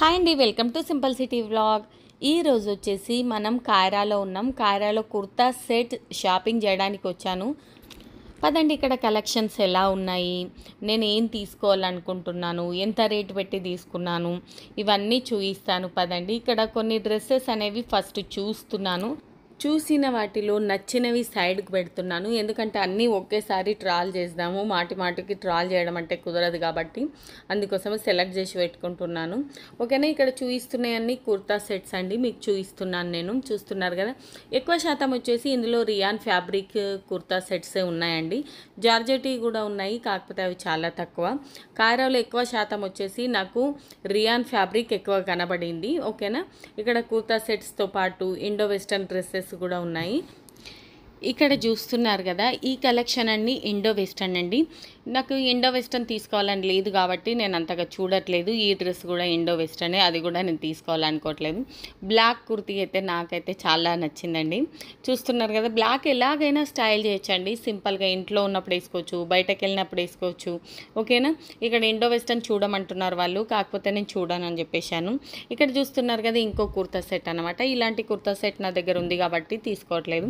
hi అండి welcome to simple city vlog ఈరోజు వచ్చేసి మనం కాయరాలో ఉన్నాం కాయరాలో కుర్తా సెట్ షాపింగ్ చేయడానికి వచ్చాను పదండి ఇక్కడ కలెక్షన్స్ ఎలా ఉన్నాయి నేను ఏం తీసుకోవాలనుకుంటున్నాను ఎంత రేటు పెట్టి తీసుకున్నాను ఇవన్నీ చూపిస్తాను పదండి ఇక్కడ కొన్ని డ్రెస్సెస్ అనేవి ఫస్ట్ చూస్తున్నాను చూసిన వాటిలో నచ్చినవి సైడ్కి పెడుతున్నాను ఎందుకంటే అన్నీ ఒకేసారి ట్రాల్ చేద్దాము మాటి మాటికి ట్రాల్ చేయడం అంటే కుదరదు కాబట్టి అందుకోసం సెలెక్ట్ చేసి పెట్టుకుంటున్నాను ఓకేనా ఇక్కడ చూపిస్తున్నాయి కుర్తా సెట్స్ అండి మీకు చూపిస్తున్నాను నేను చూస్తున్నారు కదా ఎక్కువ శాతం వచ్చేసి ఇందులో రియాన్ ఫ్యాబ్రిక్ కుర్తా సెట్స్ ఉన్నాయండి జార్జెటీ కూడా ఉన్నాయి కాకపోతే అవి చాలా తక్కువ కాయరాలో ఎక్కువ శాతం వచ్చేసి నాకు రియాన్ ఫ్యాబ్రిక్ ఎక్కువ కనబడింది ఓకేనా ఇక్కడ కుర్తా సెట్స్తో పాటు ఇండో వెస్టర్న్ డ్రెస్సెస్ కూడా ఉన్నాయి ఇక్కడ చూస్తున్నారు కదా ఈ కలెక్షన్ అన్ని ఇండో వెస్టర్న్ అండి నాకు ఇండో వెస్టర్న్ తీసుకోవాలని లేదు కాబట్టి నేను అంతగా చూడట్లేదు ఈ డ్రెస్ కూడా ఇండో వెస్టర్నే అది కూడా నేను తీసుకోవాలనుకోవట్లేదు బ్లాక్ కుర్తీ అయితే నాకైతే చాలా నచ్చిందండి చూస్తున్నారు కదా బ్లాక్ ఎలాగైనా స్టైల్ చేయొచ్చండి సింపుల్గా ఇంట్లో ఉన్నప్పుడు వేసుకోవచ్చు బయటకు వెళ్ళినప్పుడు వేసుకోవచ్చు ఓకేనా ఇక్కడ ఇండో వెస్టర్న్ చూడమంటున్నారు వాళ్ళు కాకపోతే నేను చూడను అని చెప్పేశాను ఇక్కడ చూస్తున్నారు కదా ఇంకో కుర్తా సెట్ అనమాట ఇలాంటి కుర్తా సెట్ నా దగ్గర ఉంది కాబట్టి తీసుకోవట్లేదు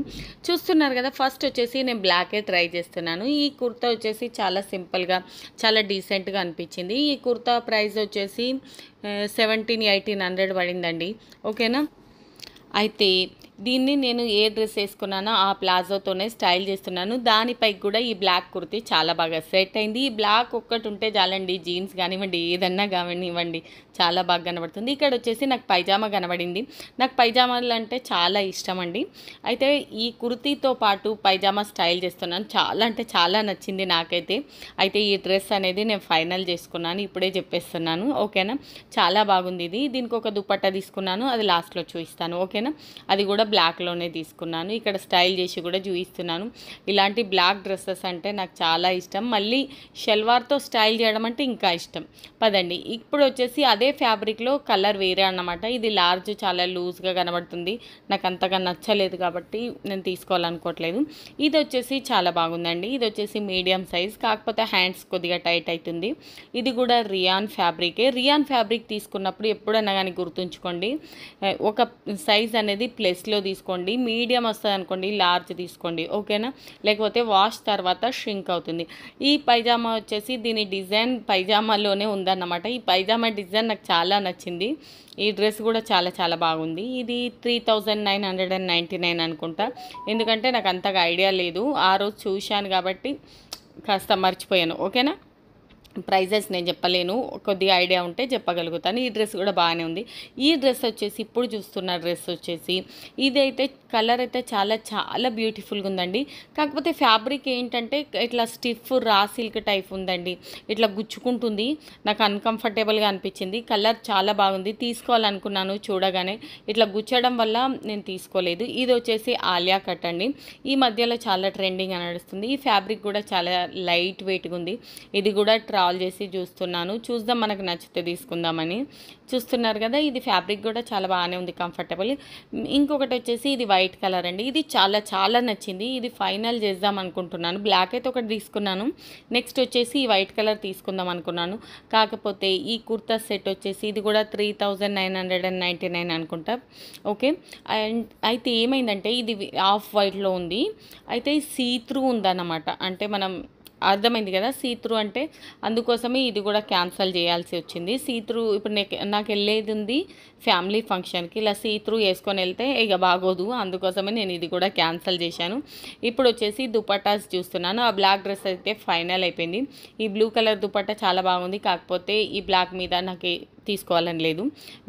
చూస్తున్నారు చూస్తున్నారు కదా ఫస్ట్ వచ్చేసి నేను బ్లాకే ట్రై చేస్తున్నాను ఈ కుర్తా వచ్చేసి చాలా సింపుల్గా చాలా డీసెంట్గా అనిపించింది ఈ కుర్తా ప్రైస్ వచ్చేసి సెవెంటీన్ ఎయిటీన్ హండ్రెడ్ పడిందండి ఓకేనా అయితే దీన్ని నేను ఏ డ్రెస్ వేసుకున్నానో ఆ ప్లాజోతోనే స్టైల్ చేస్తున్నాను దానిపై కూడా ఈ బ్లాక్ కుర్తీ చాలా బాగా సెట్ అయింది ఈ బ్లాక్ ఒక్కటి ఉంటే చాలండి జీన్స్ కానివ్వండి ఏదన్నా కానివ్వండి చాలా బాగా కనబడుతుంది ఇక్కడ వచ్చేసి నాకు పైజామా కనబడింది నాకు పైజామాలు అంటే చాలా ఇష్టం అండి అయితే ఈ కుర్తీతో పాటు పైజామా స్టైల్ చేస్తున్నాను చాలా అంటే చాలా నచ్చింది నాకైతే అయితే ఈ డ్రెస్ అనేది నేను ఫైనల్ చేసుకున్నాను ఇప్పుడే చెప్పేస్తున్నాను ఓకేనా చాలా బాగుంది ఇది దీనికి ఒక దుప్పట్ట తీసుకున్నాను అది లాస్ట్లో చూపిస్తాను ఓకేనా అది కూడా బ్లాక్లోనే తీసుకున్నాను ఇక్కడ స్టైల్ చేసి కూడా చూపిస్తున్నాను ఇలాంటి బ్లాక్ డ్రెస్సెస్ అంటే నాకు చాలా ఇష్టం మళ్ళీ షల్వార్తో స్టైల్ చేయడం అంటే ఇంకా ఇష్టం పదండి ఇప్పుడు వచ్చేసి అదే ఫ్యాబ్రిక్లో కలర్ వేరే అన్నమాట ఇది లార్జ్ చాలా లూజ్గా కనబడుతుంది నాకు అంతగా నచ్చలేదు కాబట్టి నేను తీసుకోవాలనుకోవట్లేదు ఇది వచ్చేసి చాలా బాగుందండి ఇది వచ్చేసి మీడియం సైజ్ కాకపోతే హ్యాండ్స్ కొద్దిగా టైట్ అవుతుంది ఇది కూడా రియాన్ ఫ్యాబ్రికే రియాన్ ఫ్యాబ్రిక్ తీసుకున్నప్పుడు ఎప్పుడైనా కానీ గుర్తుంచుకోండి ఒక సైజ్ అనేది ప్లస్లో సైజులో తీసుకోండి మీడియం వస్తుంది అనుకోండి లార్జ్ తీసుకోండి ఓకేనా లేకపోతే వాష్ తర్వాత షింక్ అవుతుంది ఈ పైజామా వచ్చేసి దీని డిజైన్ పైజామాలోనే ఉందన్నమాట ఈ పైజామా డిజైన్ నాకు చాలా నచ్చింది ఈ డ్రెస్ కూడా చాలా చాలా బాగుంది ఇది three thousand nine hundred and ninety nine అనుకుంటా ఎందుకంటే నాకు అంతగా ఐడియా లేదు ఆ రోజు చూశాను కాబట్టి కాస్త మర్చిపోయాను ఓకేనా ప్రైజెస్ నేను చెప్పలేను కొద్దిగా ఐడియా ఉంటే చెప్పగలుగుతాను ఈ డ్రెస్ కూడా బాగానే ఉంది ఈ డ్రెస్ వచ్చేసి ఇప్పుడు చూస్తున్న డ్రెస్ వచ్చేసి ఇదైతే కలర్ అయితే చాలా చాలా బ్యూటిఫుల్గా ఉందండి కాకపోతే ఫ్యాబ్రిక్ ఏంటంటే ఇట్లా స్టిఫ్ రా సిల్క్ టైప్ ఉందండి ఇట్లా గుచ్చుకుంటుంది నాకు అన్కంఫర్టబుల్గా అనిపించింది కలర్ చాలా బాగుంది తీసుకోవాలనుకున్నాను చూడగానే ఇట్లా గుచ్చడం వల్ల నేను తీసుకోలేదు ఇది వచ్చేసి ఆలియా కట్ అండి ఈ మధ్యలో చాలా ట్రెండింగ్ అని నడుస్తుంది ఈ ఫ్యాబ్రిక్ కూడా చాలా లైట్ వెయిట్గా ఉంది ఇది కూడా ట్రా కాల్ చేసి చూస్తున్నాను చూద్దాం మనకు నచ్చితే తీసుకుందామని చూస్తున్నారు కదా ఇది ఫ్యాబ్రిక్ కూడా చాలా బాగానే ఉంది కంఫర్టబుల్ ఇంకొకటి వచ్చేసి ఇది వైట్ కలర్ అండి ఇది చాలా చాలా నచ్చింది ఇది ఫైనల్ చేద్దాం అనుకుంటున్నాను బ్లాక్ అయితే ఒకటి తీసుకున్నాను నెక్స్ట్ వచ్చేసి ఈ వైట్ కలర్ తీసుకుందాం అనుకున్నాను కాకపోతే ఈ కుర్తా సెట్ వచ్చేసి ఇది కూడా three thousand nine hundred and ninety nine అనుకుంటా ఓకే అండ్ అయితే ఏమైందంటే ఇది ఆఫ్ వైట్లో ఉంది అయితే సీ త్రూ ఉందన్నమాట అంటే మనం అర్థమైంది కదా సీత్రు అంటే అందుకోసమే ఇది కూడా క్యాన్సల్ చేయాల్సి వచ్చింది సీత్రు ఇప్పుడు నాకు వెళ్ళేది ఉంది ఫ్యామిలీ ఫంక్షన్కి ఇలా సీత్రు వేసుకొని వెళ్తే ఇక బాగోదు అందుకోసమే నేను ఇది కూడా క్యాన్సల్ చేశాను ఇప్పుడు వచ్చేసి దుపట్టాస్ చూస్తున్నాను ఆ బ్లాక్ డ్రెస్ అయితే ఫైనల్ అయిపోయింది ఈ బ్లూ కలర్ దుపట్టా చాలా బాగుంది కాకపోతే ఈ బ్లాక్ మీద నాకు తీసుకోవాలని లేదు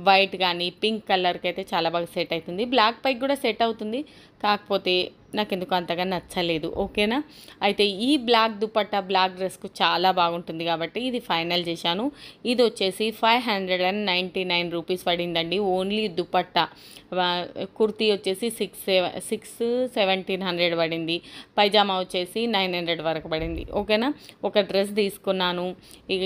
వైట్ కానీ పింక్ కలర్కి అయితే చాలా బాగా సెట్ అవుతుంది బ్లాక్ పైకి కూడా సెట్ అవుతుంది కాకపోతే నాకు ఎందుకు అంతగా నచ్చలేదు ఓకేనా అయితే ఈ బ్లాక్ దుపట్టా బ్లాక్ డ్రెస్కు చాలా బాగుంటుంది కాబట్టి ఇది ఫైనల్ చేశాను ఇది వచ్చేసి five hundred and ninety nine rupees పడిందండి ఓన్లీ దుపట్టా కుర్తీ వచ్చేసి సిక్స్ సిక్స్ సెవెంటీన్ హండ్రెడ్ పడింది పైజామా వచ్చేసి నైన్ హండ్రెడ్ వరకు పడింది ఓకేనా ఒక డ్రెస్ తీసుకున్నాను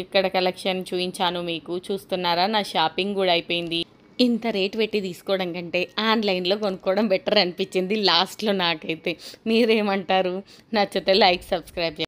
ఇక్కడ కలెక్షన్ చూపించాను మీకు చూస్తున్నారా ద్వారా నా షాపింగ్ కూడా అయిపోయింది ఇంత రేట్ పెట్టి తీసుకోవడం కంటే ఆన్లైన్లో కొనుక్కోవడం బెటర్ అనిపించింది లాస్ట్లో నాకైతే మీరేమంటారు నచ్చితే లైక్ సబ్స్క్రైబ్